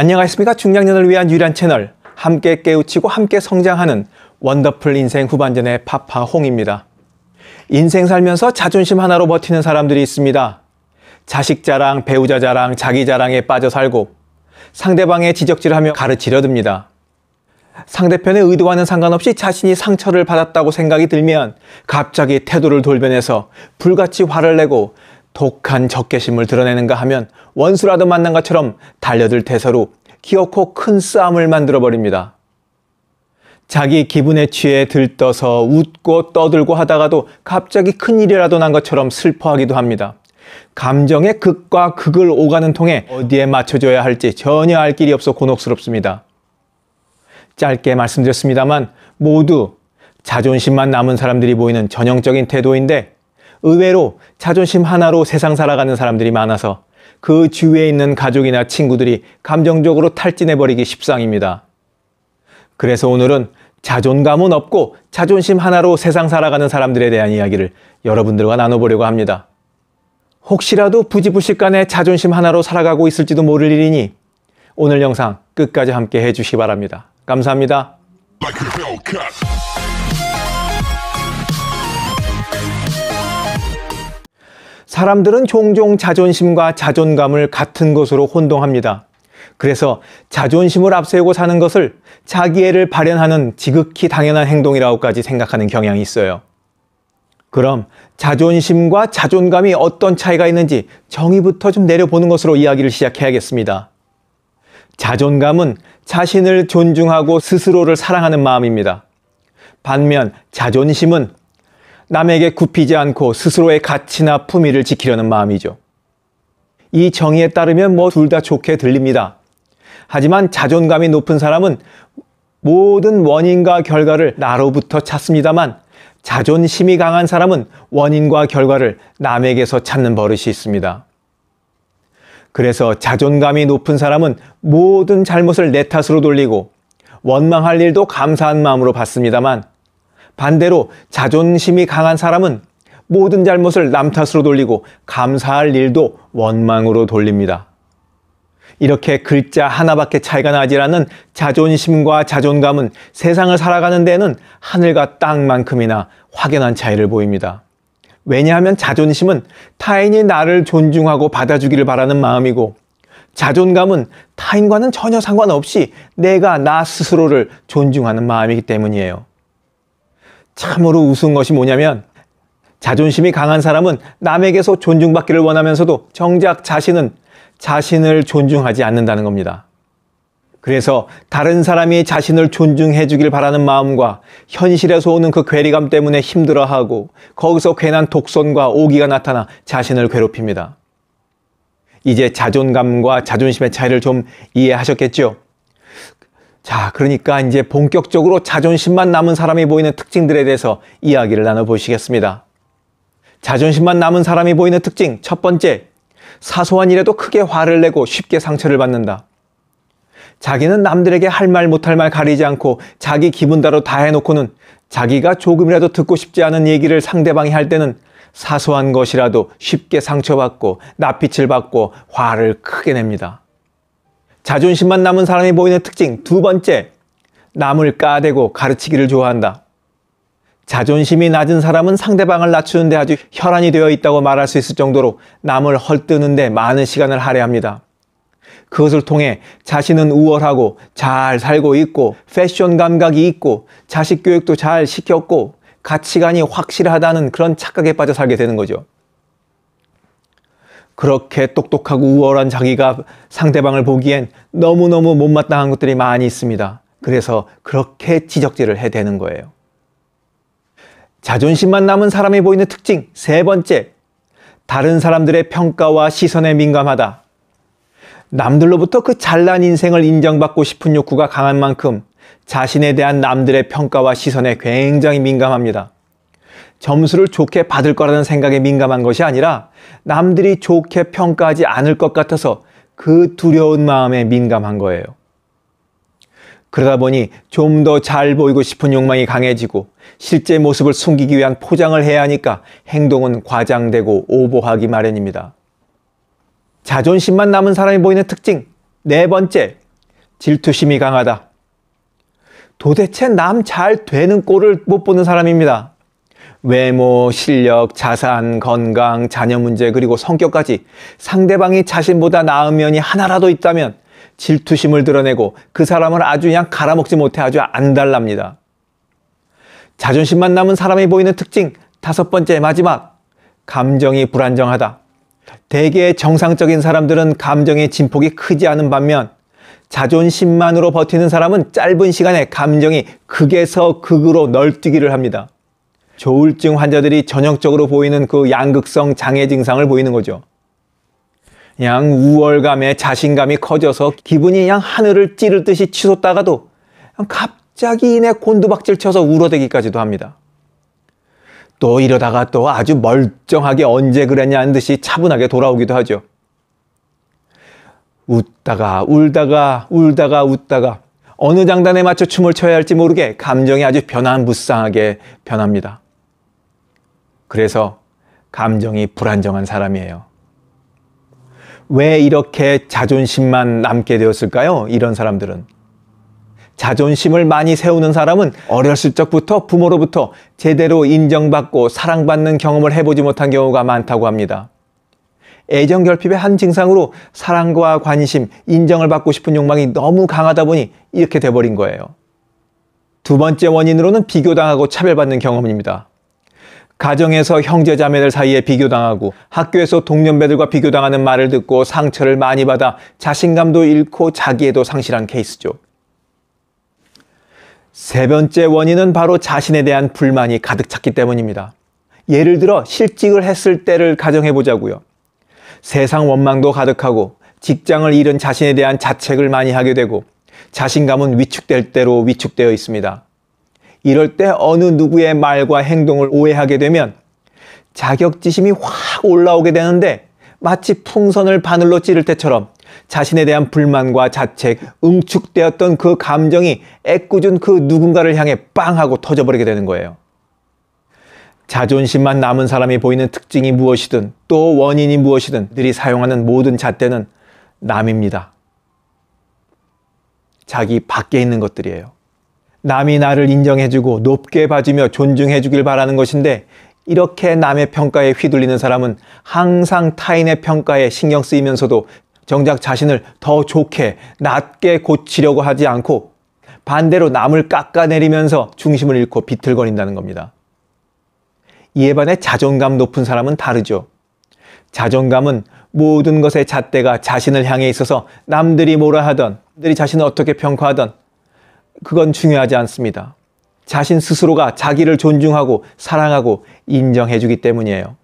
안녕하십니까. 중장년을 위한 유일한 채널. 함께 깨우치고 함께 성장하는 원더풀 인생 후반전의 파파홍입니다. 인생 살면서 자존심 하나로 버티는 사람들이 있습니다. 자식 자랑, 배우자 자랑, 자기 자랑에 빠져 살고 상대방의 지적질하며 가르치려 듭니다. 상대편의 의도와는 상관없이 자신이 상처를 받았다고 생각이 들면 갑자기 태도를 돌변해서 불같이 화를 내고 독한 적개심을 드러내는가 하면 원수라도 만난 것처럼 달려들 대서로 기어코 큰 싸움을 만들어버립니다. 자기 기분에 취해 들떠서 웃고 떠들고 하다가도 갑자기 큰 일이라도 난 것처럼 슬퍼하기도 합니다. 감정의 극과 극을 오가는 통에 어디에 맞춰줘야 할지 전혀 알 길이 없어 곤혹스럽습니다. 짧게 말씀드렸습니다만 모두 자존심만 남은 사람들이 보이는 전형적인 태도인데 의외로 자존심 하나로 세상 살아가는 사람들이 많아서 그 주위에 있는 가족이나 친구들이 감정적으로 탈진해버리기 십상입니다. 그래서 오늘은 자존감은 없고 자존심 하나로 세상 살아가는 사람들에 대한 이야기를 여러분들과 나눠보려고 합니다. 혹시라도 부지불식 간에 자존심 하나로 살아가고 있을지도 모를 일이니 오늘 영상 끝까지 함께 해주시기 바랍니다. 감사합니다. 사람들은 종종 자존심과 자존감을 같은 것으로 혼동합니다. 그래서 자존심을 앞세우고 사는 것을 자기애를 발현하는 지극히 당연한 행동이라고까지 생각하는 경향이 있어요. 그럼 자존심과 자존감이 어떤 차이가 있는지 정의부터 좀 내려보는 것으로 이야기를 시작해야겠습니다. 자존감은 자신을 존중하고 스스로를 사랑하는 마음입니다. 반면 자존심은 남에게 굽히지 않고 스스로의 가치나 품위를 지키려는 마음이죠. 이 정의에 따르면 뭐 둘 다 좋게 들립니다. 하지만 자존감이 높은 사람은 모든 원인과 결과를 나로부터 찾습니다만 자존심이 강한 사람은 원인과 결과를 남에게서 찾는 버릇이 있습니다. 그래서 자존감이 높은 사람은 모든 잘못을 내 탓으로 돌리고 원망할 일도 감사한 마음으로 받습니다만 반대로 자존심이 강한 사람은 모든 잘못을 남 탓으로 돌리고 감사할 일도 원망으로 돌립니다. 이렇게 글자 하나밖에 차이가 나지 않는 자존심과 자존감은 세상을 살아가는 데는 하늘과 땅만큼이나 확연한 차이를 보입니다. 왜냐하면 자존심은 타인이 나를 존중하고 받아주기를 바라는 마음이고 자존감은 타인과는 전혀 상관없이 내가 나 스스로를 존중하는 마음이기 때문이에요. 참으로 우스운 것이 뭐냐면 자존심이 강한 사람은 남에게서 존중받기를 원하면서도 정작 자신은 자신을 존중하지 않는다는 겁니다. 그래서 다른 사람이 자신을 존중해 주길 바라는 마음과 현실에서 오는 그 괴리감 때문에 힘들어하고 거기서 괜한 독선과 오기가 나타나 자신을 괴롭힙니다. 이제 자존감과 자존심의 차이를 좀 이해하셨겠죠? 자, 그러니까 이제 본격적으로 자존심만 남은 사람이 보이는 특징들에 대해서 이야기를 나눠보시겠습니다. 자존심만 남은 사람이 보이는 특징 첫 번째, 사소한 일에도 크게 화를 내고 쉽게 상처를 받는다. 자기는 남들에게 할 말 못할 말 가리지 않고 자기 기분대로 다 해놓고는 자기가 조금이라도 듣고 싶지 않은 얘기를 상대방이 할 때는 사소한 것이라도 쉽게 상처받고 낯빛을 받고 화를 크게 냅니다. 자존심만 남은 사람이 보이는 특징 두 번째, 남을 까대고 가르치기를 좋아한다. 자존심이 낮은 사람은 상대방을 낮추는데 아주 혈안이 되어 있다고 말할 수 있을 정도로 남을 헐뜨는데 많은 시간을 할애합니다. 그것을 통해 자신은 우월하고 잘 살고 있고 패션 감각이 있고 자식 교육도 잘 시켰고 가치관이 확실하다는 그런 착각에 빠져 살게 되는 거죠. 그렇게 똑똑하고 우월한 자기가 상대방을 보기엔 너무너무 못마땅한 것들이 많이 있습니다. 그래서 그렇게 지적질을 해대는 거예요. 자존심만 남은 사람이 보이는 특징 세 번째. 다른 사람들의 평가와 시선에 민감하다. 남들로부터 그 잘난 인생을 인정받고 싶은 욕구가 강한 만큼 자신에 대한 남들의 평가와 시선에 굉장히 민감합니다. 점수를 좋게 받을 거라는 생각에 민감한 것이 아니라 남들이 좋게 평가하지 않을 것 같아서 그 두려운 마음에 민감한 거예요. 그러다 보니 좀 더 잘 보이고 싶은 욕망이 강해지고 실제 모습을 숨기기 위한 포장을 해야 하니까 행동은 과장되고 오버하기 마련입니다. 자존심만 남은 사람이 보이는 특징. 네 번째, 질투심이 강하다. 도대체 남 잘 되는 꼴을 못 보는 사람입니다. 외모, 실력, 자산, 건강, 자녀 문제, 그리고 성격까지 상대방이 자신보다 나은 면이 하나라도 있다면 질투심을 드러내고 그 사람을 아주 그냥 갈아먹지 못해 아주 안달납니다. 자존심만 남은 사람이 보이는 특징, 다섯 번째 마지막, 감정이 불안정하다. 대개 정상적인 사람들은 감정의 진폭이 크지 않은 반면 자존심만으로 버티는 사람은 짧은 시간에 감정이 극에서 극으로 널뛰기를 합니다. 조울증 환자들이 전형적으로 보이는 그 양극성 장애 증상을 보이는 거죠. 양 우월감에 자신감이 커져서 기분이 양 하늘을 찌를 듯이 치솟다가도 갑자기 인해 곤두박질 쳐서 울어대기까지도 합니다. 또 이러다가 또 아주 멀쩡하게 언제 그랬냐는 듯이 차분하게 돌아오기도 하죠. 웃다가 울다가 울다가 웃다가 어느 장단에 맞춰 춤을 춰야 할지 모르게 감정이 아주 변화무쌍하게 변합니다. 그래서 감정이 불안정한 사람이에요. 왜 이렇게 자존심만 남게 되었을까요? 이런 사람들은. 자존심을 많이 세우는 사람은 어렸을 적부터 부모로부터 제대로 인정받고 사랑받는 경험을 해보지 못한 경우가 많다고 합니다. 애정 결핍의 한 증상으로 사랑과 관심, 인정을 받고 싶은 욕망이 너무 강하다 보니 이렇게 돼버린 거예요. 두 번째 원인으로는 비교당하고 차별받는 경험입니다. 가정에서 형제자매들 사이에 비교당하고 학교에서 동년배들과 비교당하는 말을 듣고 상처를 많이 받아 자신감도 잃고 자기에도 상실한 케이스죠. 세 번째 원인은 바로 자신에 대한 불만이 가득 찼기 때문입니다. 예를 들어 실직을 했을 때를 가정해 보자고요. 세상 원망도 가득하고 직장을 잃은 자신에 대한 자책을 많이 하게 되고 자신감은 위축될 대로 위축되어 있습니다. 이럴 때 어느 누구의 말과 행동을 오해하게 되면 자격지심이 확 올라오게 되는데 마치 풍선을 바늘로 찌를 때처럼 자신에 대한 불만과 자책, 응축되었던 그 감정이 애꿎은 그 누군가를 향해 빵 하고 터져버리게 되는 거예요. 자존심만 남은 사람이 보이는 특징이 무엇이든 또 원인이 무엇이든 들이 사용하는 모든 잣대는 남입니다. 자기 밖에 있는 것들이에요. 남이 나를 인정해주고 높게 봐주며 존중해주길 바라는 것인데 이렇게 남의 평가에 휘둘리는 사람은 항상 타인의 평가에 신경 쓰이면서도 정작 자신을 더 좋게, 낮게 고치려고 하지 않고 반대로 남을 깎아내리면서 중심을 잃고 비틀거린다는 겁니다. 이에 반해 자존감 높은 사람은 다르죠. 자존감은 모든 것의 잣대가 자신을 향해 있어서 남들이 뭐라 하던, 남들이 자신을 어떻게 평가하던, 그건 중요하지 않습니다. 자신 스스로가 자기를 존중하고 사랑하고 인정해주기 때문이에요.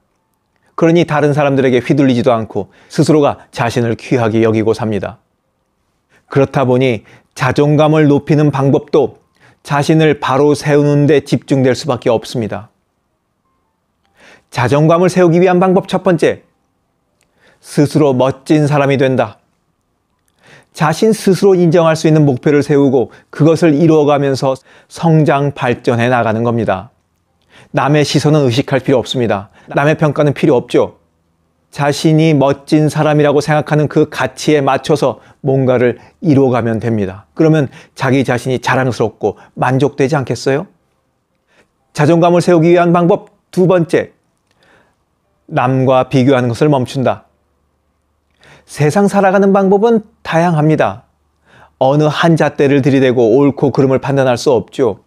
그러니 다른 사람들에게 휘둘리지도 않고 스스로가 자신을 귀하게 여기고 삽니다. 그렇다 보니 자존감을 높이는 방법도 자신을 바로 세우는데 집중될 수밖에 없습니다. 자존감을 세우기 위한 방법 첫 번째, 스스로 멋진 사람이 된다. 자신 스스로 인정할 수 있는 목표를 세우고 그것을 이루어가면서 성장 발전해 나가는 겁니다. 남의 시선은 의식할 필요 없습니다. 남의 평가는 필요 없죠. 자신이 멋진 사람이라고 생각하는 그 가치에 맞춰서 뭔가를 이루어가면 됩니다. 그러면 자기 자신이 자랑스럽고 만족되지 않겠어요? 자존감을 세우기 위한 방법 두 번째. 남과 비교하는 것을 멈춘다. 세상 살아가는 방법은 다양합니다. 어느 한 잣대를 들이대고 옳고 그름을 판단할 수 없죠.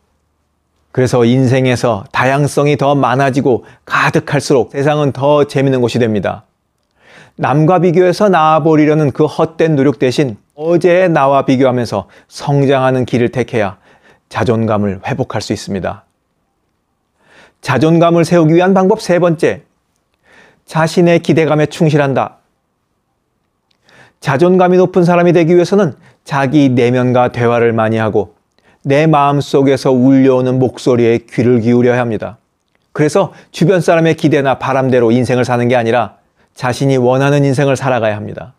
그래서 인생에서 다양성이 더 많아지고 가득할수록 세상은 더 재밌는 곳이 됩니다. 남과 비교해서 나아보리려는 그 헛된 노력 대신 어제의 나와 비교하면서 성장하는 길을 택해야 자존감을 회복할 수 있습니다. 자존감을 세우기 위한 방법 세 번째. 자신의 기대감에 충실한다. 자존감이 높은 사람이 되기 위해서는 자기 내면과 대화를 많이 하고 내 마음 속에서 울려오는 목소리에 귀를 기울여야 합니다. 그래서 주변 사람의 기대나 바람대로 인생을 사는 게 아니라 자신이 원하는 인생을 살아가야 합니다.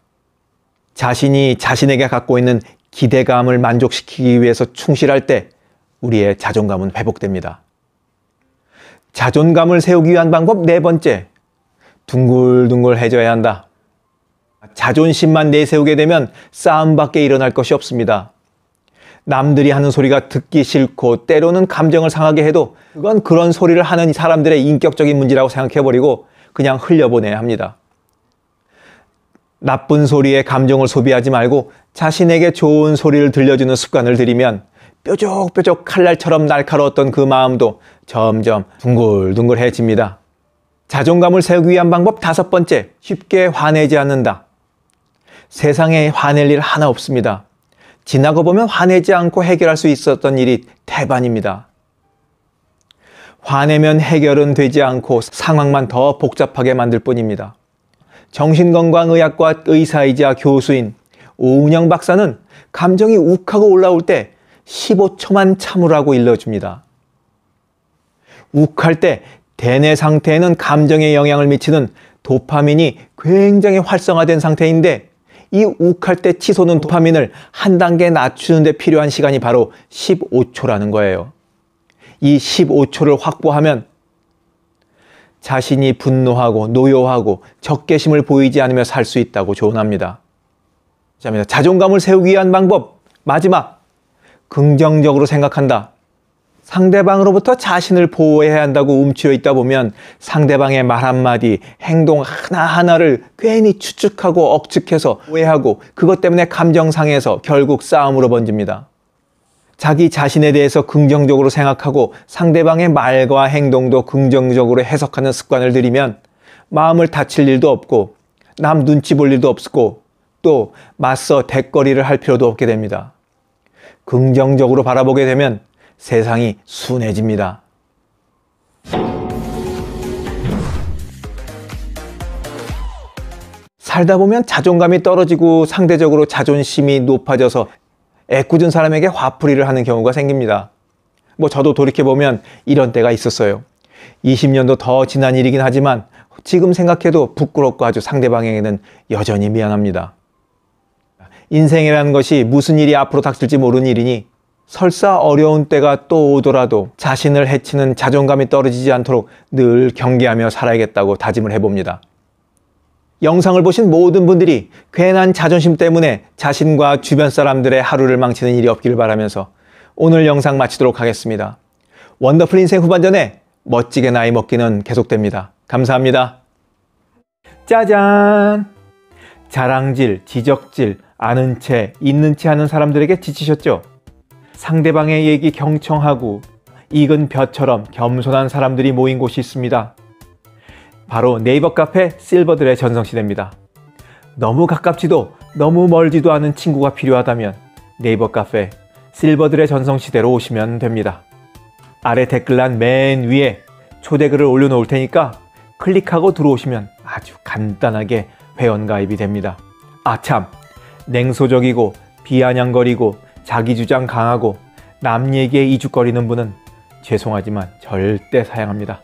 자신이 자신에게 갖고 있는 기대감을 만족시키기 위해서 충실할 때 우리의 자존감은 회복됩니다. 자존감을 세우기 위한 방법 네 번째. 둥글둥글해져야 한다. 자존심만 내세우게 되면 싸움밖에 일어날 것이 없습니다. 남들이 하는 소리가 듣기 싫고 때로는 감정을 상하게 해도 그건 그런 소리를 하는 사람들의 인격적인 문제라고 생각해버리고 그냥 흘려보내야 합니다. 나쁜 소리에 감정을 소비하지 말고 자신에게 좋은 소리를 들려주는 습관을 들이면 뾰족뾰족 칼날처럼 날카로웠던 그 마음도 점점 둥글둥글해집니다. 자존감을 세우기 위한 방법 다섯 번째, 쉽게 화내지 않는다. 세상에 화낼 일 하나 없습니다. 지나고 보면 화내지 않고 해결할 수 있었던 일이 태반입니다. 화내면 해결은 되지 않고 상황만 더 복잡하게 만들 뿐입니다. 정신건강의학과 의사이자 교수인 오은영 박사는 감정이 욱하고 올라올 때 15초만 참으라고 일러줍니다. 욱할 때 대뇌 상태에는 감정에 영향을 미치는 도파민이 굉장히 활성화된 상태인데 이 욱할 때 치솟는 도파민을 한 단계 낮추는데 필요한 시간이 바로 15초라는 거예요. 이 15초를 확보하면 자신이 분노하고 노여하고 적개심을 보이지 않으며 살 수 있다고 조언합니다. 그러니까 자존감을 세우기 위한 방법 마지막 긍정적으로 생각한다. 상대방으로부터 자신을 보호해야 한다고 움츠려 있다 보면 상대방의 말 한마디, 행동 하나하나를 괜히 추측하고 억측해서 오해하고 그것 때문에 감정상에서 결국 싸움으로 번집니다. 자기 자신에 대해서 긍정적으로 생각하고 상대방의 말과 행동도 긍정적으로 해석하는 습관을 들이면 마음을 다칠 일도 없고 남 눈치 볼 일도 없고 또 맞서 대거리를 할 필요도 없게 됩니다. 긍정적으로 바라보게 되면 세상이 순해집니다. 살다 보면 자존감이 떨어지고 상대적으로 자존심이 높아져서 애꿎은 사람에게 화풀이를 하는 경우가 생깁니다. 뭐 저도 돌이켜보면 이런 때가 있었어요. 20년도 더 지난 일이긴 하지만 지금 생각해도 부끄럽고 아주 상대방에게는 여전히 미안합니다. 인생이라는 것이 무슨 일이 앞으로 닥칠지 모르는 일이니 설사 어려운 때가 또 오더라도 자신을 해치는 자존감이 떨어지지 않도록 늘 경계하며 살아야겠다고 다짐을 해봅니다. 영상을 보신 모든 분들이 괜한 자존심 때문에 자신과 주변 사람들의 하루를 망치는 일이 없길 바라면서 오늘 영상 마치도록 하겠습니다. 원더풀 인생 후반전에 멋지게 나이 먹기는 계속됩니다. 감사합니다. 짜잔! 자랑질, 지적질, 아는 채, 있는 채 하는 사람들에게 지치셨죠? 상대방의 얘기 경청하고 익은 벼처럼 겸손한 사람들이 모인 곳이 있습니다. 바로 네이버 카페 실버들의 전성시대입니다. 너무 가깝지도 너무 멀지도 않은 친구가 필요하다면 네이버 카페 실버들의 전성시대로 오시면 됩니다. 아래 댓글란 맨 위에 초대글을 올려놓을 테니까 클릭하고 들어오시면 아주 간단하게 회원가입이 됩니다. 아참! 냉소적이고 비아냥거리고 자기 주장 강하고 남 얘기에 이죽거리는 분은 죄송하지만 절대 사양합니다.